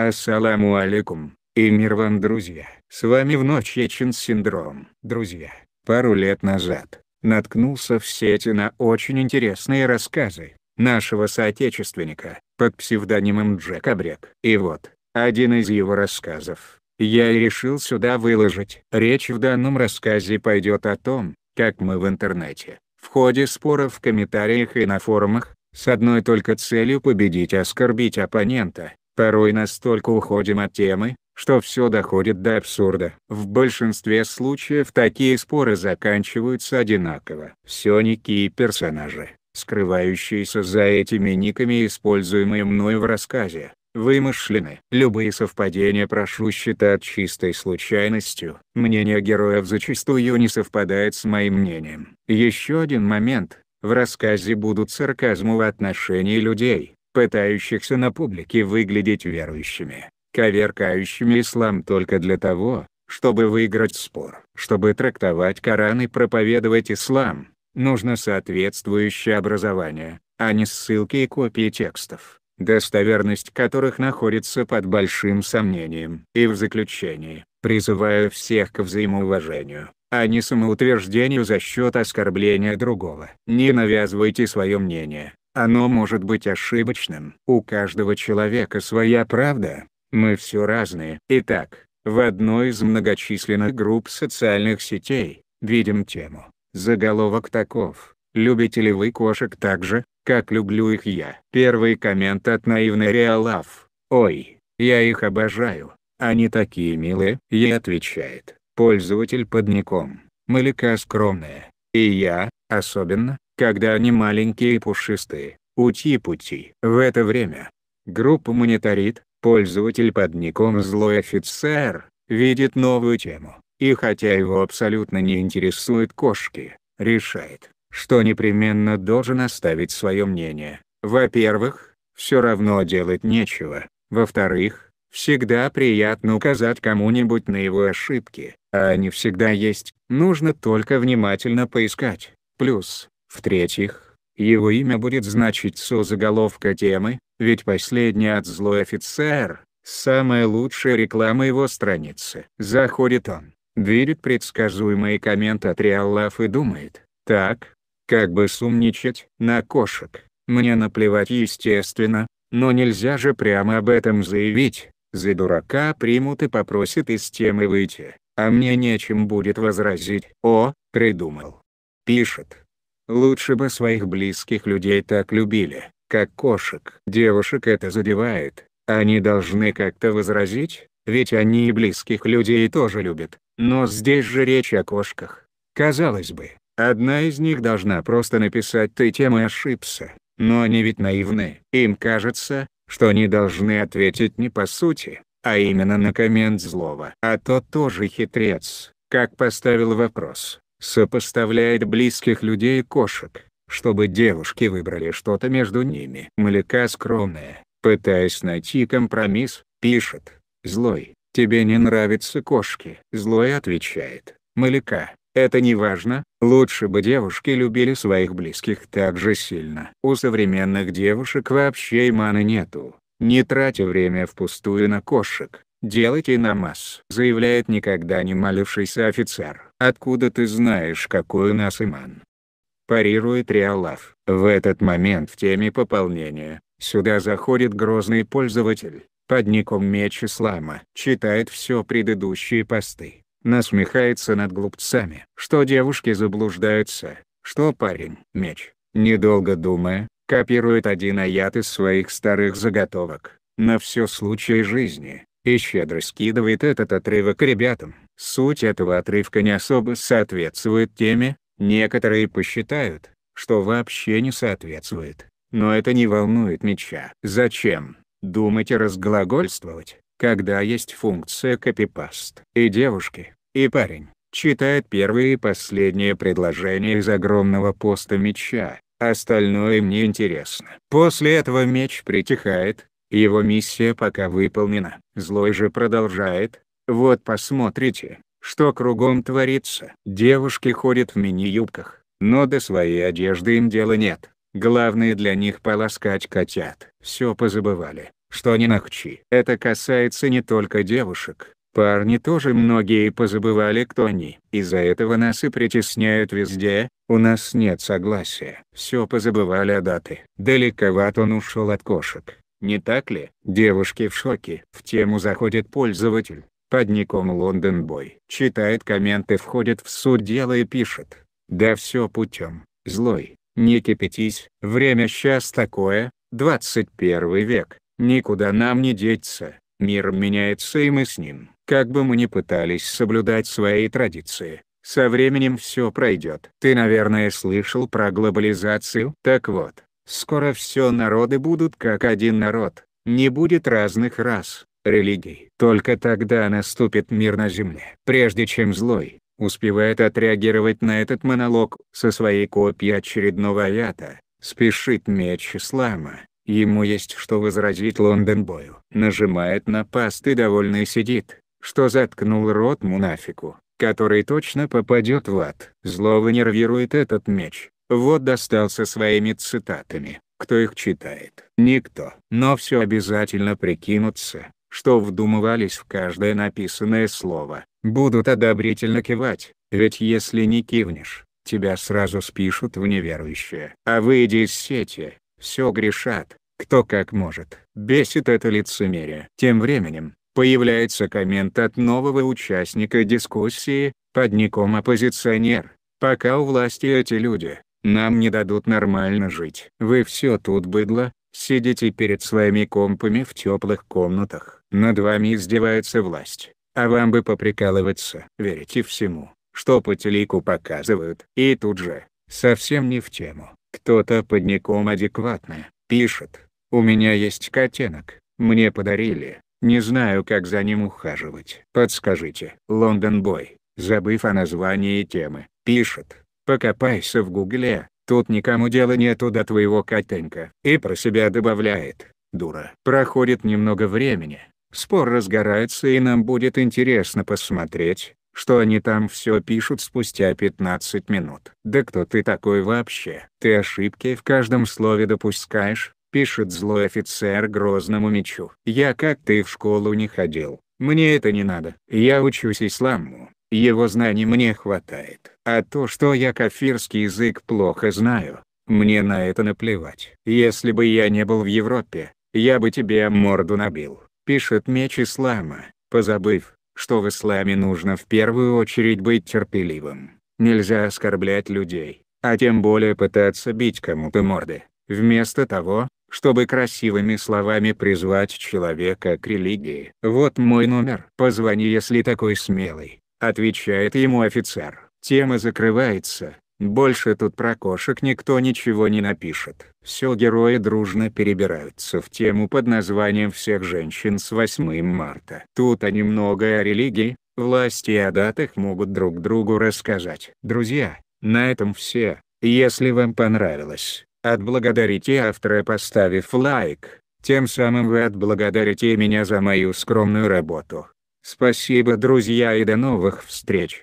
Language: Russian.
Ассаламу алейкум, и мир вам друзья, с вами вновь Ечин Синдром. Друзья, пару лет назад, наткнулся в сети на очень интересные рассказы нашего соотечественника под псевдонимом Джек И вот, один из его рассказов, я и решил сюда выложить. Речь в данном рассказе пойдет о том, как мы в интернете, в ходе споров в комментариях и на форумах, с одной только целью победить и оскорбить оппонента, Порой настолько уходим от темы, что все доходит до абсурда. В большинстве случаев такие споры заканчиваются одинаково. Все ники и персонажи, скрывающиеся за этими никами используемые мною в рассказе, вымышлены. Любые совпадения прошу считать чистой случайностью. Мнение героев зачастую не совпадает с моим мнением. Еще один момент. В рассказе будут сарказмы в отношении людей, пытающихся на публике выглядеть верующими, коверкающими ислам только для того, чтобы выиграть спор. Чтобы трактовать Коран и проповедовать ислам, нужно соответствующее образование, а не ссылки и копии текстов, достоверность которых находится под большим сомнением. И в заключении, призываю всех к взаимоуважению, а не самоутверждению за счет оскорбления другого. Не навязывайте свое мнение, оно может быть ошибочным. У каждого человека своя правда, мы все разные. Итак, в одной из многочисленных групп социальных сетей, видим тему. Заголовок таков. Любите ли вы кошек так же, как люблю их я? Первый коммент от наивной Реалав. Ой, я их обожаю. Они такие милые. Ей отвечает. Пользователь под ником. Малика скромная. И я, особенно, когда они маленькие и пушистые. Ути-пути. В это время группа мониторит, пользователь под ником «Злой офицер» видит новую тему, и хотя его абсолютно не интересуют кошки, решает, что непременно должен оставить свое мнение. Во-первых, все равно делать нечего. Во-вторых, всегда приятно указать кому-нибудь на его ошибки, а они всегда есть, нужно только внимательно поискать. Плюс, в-третьих, его имя будет значить заголовка темы, ведь последний от «Злой офицер» — самая лучшая реклама его страницы. Заходит он, Дверит предсказуемый коммент от Реаллаф и думает, так, как бы сумничать, на кошек, мне наплевать естественно, но нельзя же прямо об этом заявить, за дурака примут и попросят из темы выйти, а мне нечем будет возразить. О, придумал. Пишет. Лучше бы своих близких людей так любили, как кошек. Девушек это задевает, они должны как-то возразить, ведь они и близких людей тоже любят. Но здесь же речь о кошках. Казалось бы, одна из них должна просто написать «ты тем и ошибся», но они ведь наивны. Им кажется, что они должны ответить не по сути, а именно на коммент злого. А тот тоже хитрец, как поставил вопрос сопоставляет близких людей и кошек, чтобы девушки выбрали что-то между ними. Малика скромная, пытаясь найти компромисс, пишет, «Злой, тебе не нравятся кошки?» Злой отвечает, «Малика, это не важно, лучше бы девушки любили своих близких так же сильно». У современных девушек вообще маны нету. Не тратя время впустую на кошек, делайте намаз, заявляет никогда не молившийся офицер. «Откуда ты знаешь какой у нас иман?» Парирует Реалав. В этот момент в теме пополнения, сюда заходит грозный пользователь, под ником Меч Ислама. Читает все предыдущие посты, насмехается над глупцами. Что девушки заблуждаются, что парень. Меч, недолго думая, копирует один аят из своих старых заготовок, на все случаи жизни, и щедро скидывает этот отрывок ребятам. Суть этого отрывка не особо соответствует теме, некоторые посчитают, что вообще не соответствует, но это не волнует меча. Зачем думать и разглагольствовать, когда есть функция копипаст? И девушки, и парень читает первые и последние предложения из огромного поста меча, остальное мне интересно. После этого меч притихает, его миссия пока выполнена. Злой же продолжает, вот посмотрите, что кругом творится. Девушки ходят в мини-юбках, но до своей одежды им дела нет. Главное для них полоскать котят. Все позабывали, что они нахчи. Это касается не только девушек. Парни тоже многие позабывали кто они. Из-за этого нас и притесняют везде, у нас нет согласия. Все позабывали о даты. Далековато он ушел от кошек не так ли? Девушки в шоке. В тему заходит пользователь, под ником Лондонбой. Читает комменты входит в суд дела и пишет. Да все путем, злой, не кипятись. Время сейчас такое, 21 век, никуда нам не деться. Мир меняется и мы с ним. Как бы мы ни пытались соблюдать свои традиции, со временем все пройдет. Ты наверное слышал про глобализацию? Так вот, Скоро все народы будут как один народ, не будет разных рас, религий. Только тогда наступит мир на земле. Прежде чем злой, успевает отреагировать на этот монолог со своей копией очередного аята, спешит меч ислама. Ему есть что возразить Лондонбою. Нажимает на паст и довольный сидит, что заткнул рот мунафику, который точно попадет в ад. Злого нервирует этот меч. Вот достался своими цитатами. Кто их читает? Никто. Но все обязательно прикинутся, что вдумывались в каждое написанное слово, будут одобрительно кивать, ведь если не кивнешь, тебя сразу спишут в неверующие. А выйди из сети, все грешат, кто как может. Бесит это лицемерие. Тем временем, появляется коммент от нового участника дискуссии, под ником оппозиционер. Пока у власти эти люди, нам не дадут нормально жить. Вы все тут быдло, сидите перед своими компами в теплых комнатах. Над вами издевается власть. А вам бы поприкалываться. Верите всему, что по телеку показывают. И тут же, совсем не в тему, кто-то под ником адекватно, пишет. У меня есть котенок, мне подарили, не знаю как за ним ухаживать. Подскажите. Лондон Бой, забыв о названии темы, пишет. Покопайся в гугле, тут никому дела нету до твоего котенка. И про себя добавляет, дура. Проходит немного времени, спор разгорается и нам будет интересно посмотреть, что они там все пишут спустя 15 минут. Да кто ты такой вообще? Ты ошибки в каждом слове допускаешь, пишет злой офицер грозному мечу. Я как ты в школу не ходил. Мне это не надо. Я учусь исламу. Его знаний мне хватает. А то, что я кафирский язык плохо знаю, мне на это наплевать. Если бы я не был в Европе, я бы тебе морду набил, пишет меч ислама, позабыв, что в исламе нужно в первую очередь быть терпеливым. Нельзя оскорблять людей, а тем более пытаться бить кому-то морды, вместо того, чтобы красивыми словами призвать человека к религии. Вот мой номер. Позвони, если такой смелый. Отвечает ему офицер. Тема закрывается. Больше тут про кошек никто ничего не напишет. Все герои дружно перебираются в тему под названием «Всех женщин с 8 марта». Тут они много о религии, власти и о датах могут друг другу рассказать. Друзья, на этом все. Если вам понравилось, отблагодарите автора поставив лайк. Тем самым вы отблагодарите меня за мою скромную работу. Спасибо друзья и до новых встреч!